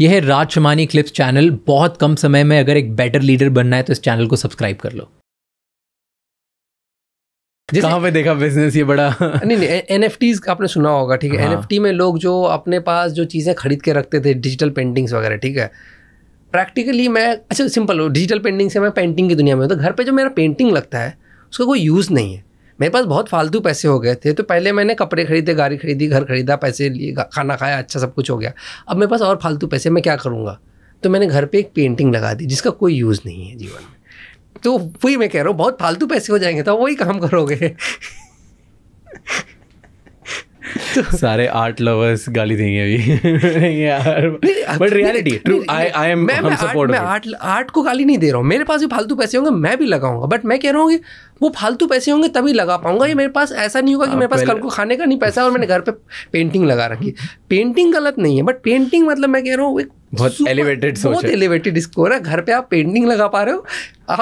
यह है राजशमानी clips channel बहुत कम समय में अगर एक बेटर लीडर बनना है तो इस चैनल को सब्सक्राइब कर लो कहाँ पे देखा बिजनेस ये बड़ा नहीं नहीं एन आपने सुना होगा ठीक है एन हाँ। में लोग जो अपने पास जो चीज़ें खरीद के रखते थे डिजिटल पेंटिंग्स वगैरह ठीक है प्रैक्टिकली मैं अच्छा सिंपल डिजिटल पेंटिंग से मैं पेंटिंग की दुनिया में तो घर पे जो मेरा पेंटिंग लगता है उसका कोई यूज़ नहीं है मेरे पास बहुत फालतू पैसे हो गए थे तो पहले मैंने कपड़े खरीदे गाड़ी खरीदी घर खरीदा पैसे लिए खाना खाया अच्छा सब कुछ हो गया अब मेरे पास और फालतू पैसे मैं क्या करूँगा तो मैंने घर पर एक पेंटिंग लगा दी जिसका कोई यूज़ नहीं है जीवन में तो वही मैं कह रहा हूँ बहुत फालतू पैसे हो जाएंगे तो वही काम करोगे सारे आर्ट लवर्स गाली देंगे अभी यार but reality true I I am मैं आर्ट आर्ट को गाली नहीं दे रहा हूँ मेरे पास भी फालतू पैसे होंगे मैं भी लगाऊंगा बट मैं कह रहा हूँ कि वो फालतू पैसे होंगे तभी लगा पाऊंगा ये मेरे पास ऐसा नहीं होगा कि मेरे पास कल को खाने का नहीं पैसा और मैंने घर पे पेंटिंग लगा रखी पेंटिंग गलत नहीं है बट पेंटिंग मतलब मैं कह रहा हूँ एक बहुत एलिवेटेड सोच बहुत एलिवेटेड स्कोर है घर पे आप पेंटिंग लगा पा रहे हो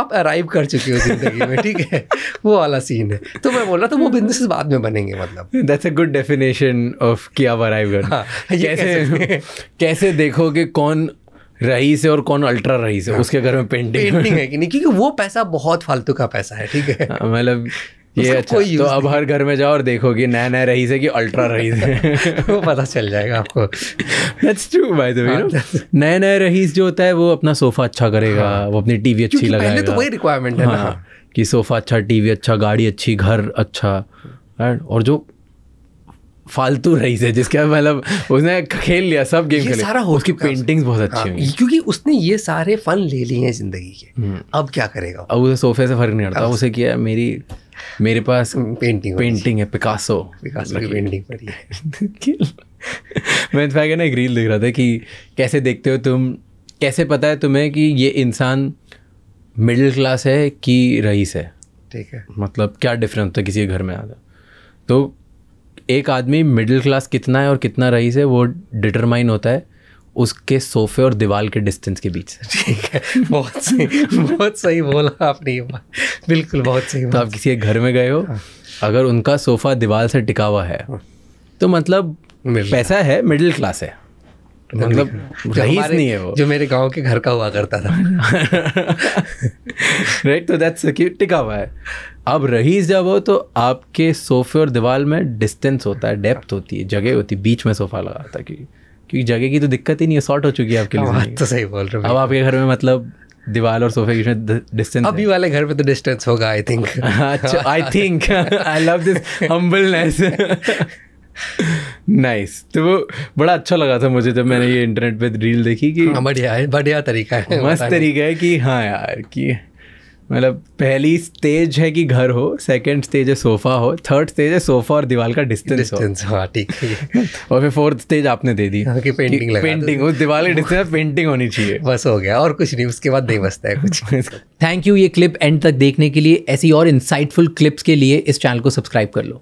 आप अराइव कर चुके हो जिंदगी में ठीक है वो वाला सीन है तो मैं बोल रहा था वो बिजनेस बाद में बनेंगे मतलब that's a good definition of कि आप अराइव कर कैसे कैसे, देखोगे कौन रही से और कौन अल्ट्रा रईस है हाँ। उसके घर में पेंटिंग पेंटिंग है कि नहीं क्योंकि वो पैसा बहुत फालतू का पैसा है ठीक है हाँ, मतलब ये अच्छा तो अब हर घर में जाओ और देखोगे नया नया रही से कि अल्ट्रा रही से वो पता चल जाएगा आपको that's true by the way नया नया रही जो होता है वो अपना सोफा अच्छा करेगा हाँ। वो अपनी टीवी अच्छी लगाएगा पहले तो वही रिक्वायरमेंट है हाँ, ना कि सोफा अच्छा टीवी अच्छा गाड़ी अच्छी घर अच्छा और जो फालतू रही से जिसका मतलब उसने खेल लिया सब गेम खेल सारा हो उसकी पेंटिंग्स बहुत अच्छी हाँ, हुई क्योंकि उसने ये सारे फन ले लिए हैं जिंदगी के हम्म। अब क्या करेगा अब उसे सोफे से फर्क नहीं पड़ता उसे क्या मेरी मेरे पास पेंटिंग hmm, पेंटिंग है पिकासो पिकासो की पेंटिंग पड़ी है मैं इनफैक्ट तो ना एक रील देख रहा था कि कैसे देखते हो तुम कैसे पता है तुम्हें कि ये इंसान मिडिल क्लास है कि रईस है ठीक है मतलब क्या डिफरेंस होता है किसी के घर में आता तो एक आदमी मिडिल क्लास कितना है और कितना रईस है वो डिटरमाइन होता है उसके सोफे और दीवार के डिस्टेंस के बीच ठीक है बहुत सही बहुत सही बोला आपने ये बात बिल्कुल बहुत सही तो आप किसी एक घर में गए हो हाँ। अगर उनका सोफ़ा दीवार से टिका हुआ है हाँ। तो मतलब पैसा है मिडिल क्लास है मतलब रईस नहीं है वो जो मेरे गांव के घर का हुआ करता था राइट तो दैट्स टिका हुआ है अब रईस जब हो तो आपके सोफे और दीवार में डिस्टेंस होता है डेप्थ होती है जगह होती है बीच में सोफा लगाता है क्योंकि क्योंकि जगह की तो दिक्कत ही नहीं है शॉर्ट हो चुकी है आपके लिए बात हाँ, तो सही बोल रहे हो अब आपके घर में मतलब दीवार और सोफे के बीच डिस्टेंस अभी वाले घर पे तो डिस्टेंस होगा आई थिंक अच्छा I think I love this humbleness nice nice. तो वो बड़ा अच्छा लगा था मुझे जब मैंने ये इंटरनेट पे रील देखी कि हाँ, बढ़िया है बढ़िया तरीका है मस्त तरीका है कि हाँ यार कि मतलब पहली स्टेज है कि घर हो सेकंड स्टेज है सोफा हो थर्ड स्टेज है सोफा और दीवार का डिस्टेंस डिस्टेंस हाँ ठीक है और फिर फोर्थ स्टेज आपने दे दी हाँ, कि पेंटिंग लगा पेंटिंग उस दीवार के डिस्टेंस पेंटिंग होनी चाहिए बस हो गया और कुछ नहीं उसके बाद नहीं बसता है कुछ थैंक यू ये क्लिप एंड तक देखने के लिए ऐसी और इंसाइटफुल क्लिप्स के लिए इस चैनल को सब्सक्राइब कर लो